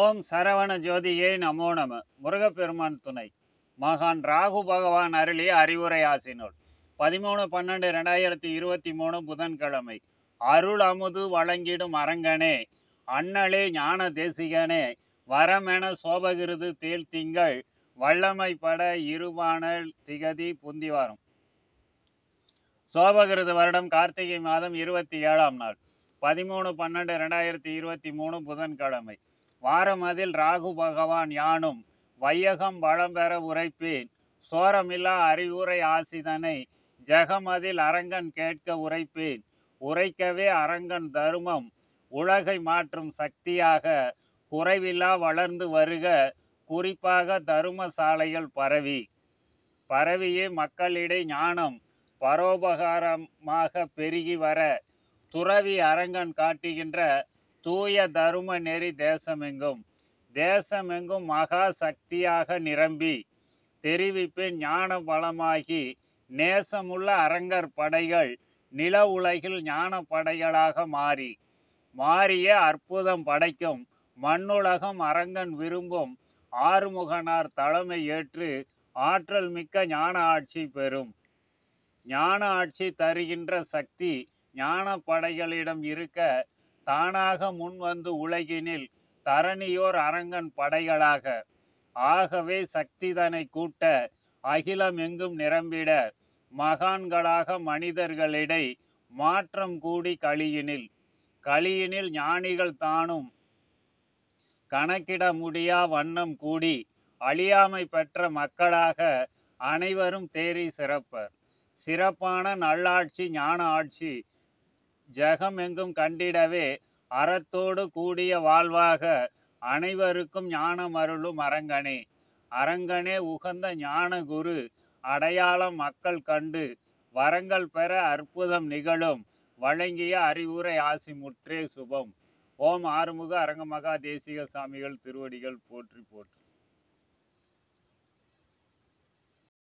ஓம் சரவண ஜோதியே நமோ நம முருகப்பெருமான் துணை மகான் ராகு பகவான் அருளி அறிவுரை ஆசினோள் பதிமூணு பன்னெண்டு ரெண்டாயிரத்தி இருபத்தி மூணு புதன்கிழமை அருள் அமுது வழங்கிடும் அரங்கனே அண்ணலே ஞான தேசிகனே வரமென சோபகிருது தேல் திங்கள் வல்லமை பட இருபானல் திகதி புந்திவாரம் சோபகிருது வருடம் கார்த்திகை மாதம் இருபத்தி ஏழாம் நாள் பதிமூணு பன்னெண்டு ரெண்டாயிரத்தி இருபத்தி மூணு புதன்கிழமை வாரமதில் ராகு பகவான் யானும் வையகம் வளம் பெற உரைப்பேன் சோரமில்லா அறிவுரை ஆசிதனை ஜெகமதில் அரங்கன் கேட்க உரைப்பேன் உரைக்கவே அரங்கன் தருமம் உலகை மாற்றும் சக்தியாக குறைவில்லா வளர்ந்து வருக குறிப்பாக தரும சாலைகள் பரவி பரவியே மக்களிடை ஞானம் பரோபகாரமாக பெருகி வர துறவி அரங்கன் காட்டுகின்ற தூய தரும நெறி தேசமெங்கும் தேசமெங்கும் மகா சக்தியாக நிரம்பி தெரிவிப்பு ஞான பலமாகி நேசமுள்ள அரங்கர் படைகள் நில உலகில் ஞான படைகளாக மாறி மாறிய அற்புதம் படைக்கும் மண்ணுலகம் அரங்கன் விரும்பும் ஆறுமுகனார் தலைமை ஏற்று ஆற்றல் மிக்க ஞான ஆட்சி பெறும் ஞான ஆட்சி தருகின்ற சக்தி ஞான படைகளிடம் இருக்க தானாக முன்வந்து உலகினில் தரணியோர் அரங்கன் படைகளாக ஆகவே சக்திதனை கூட்ட அகிலம் எங்கும் நிரம்பிட மகான்களாக மனிதர்களிடை மாற்றம் கூடி களியினில் களியினில் ஞானிகள் தானும் கணக்கிட முடியா வண்ணம் கூடி அழியாமை பெற்ற மக்களாக அனைவரும் தேறி சிறப்பர் சிறப்பான நல்லாட்சி ஞான ஆட்சி ஜெகம் எங்கும் கண்டிடவே அறத்தோடு கூடிய வாழ்வாக அனைவருக்கும் ஞான அருளும் அரங்கனே அரங்கனே உகந்த ஞான குரு அடையாளம் மக்கள் கண்டு வரங்கள் பெற அற்புதம் நிகழும் வழங்கிய அறிவுரை ஆசி முற்றே சுபம் ஓம் ஆறுமுக அரங்கமகா தேசிக சாமிகள் திருவடிகள் போற்றி போற்றி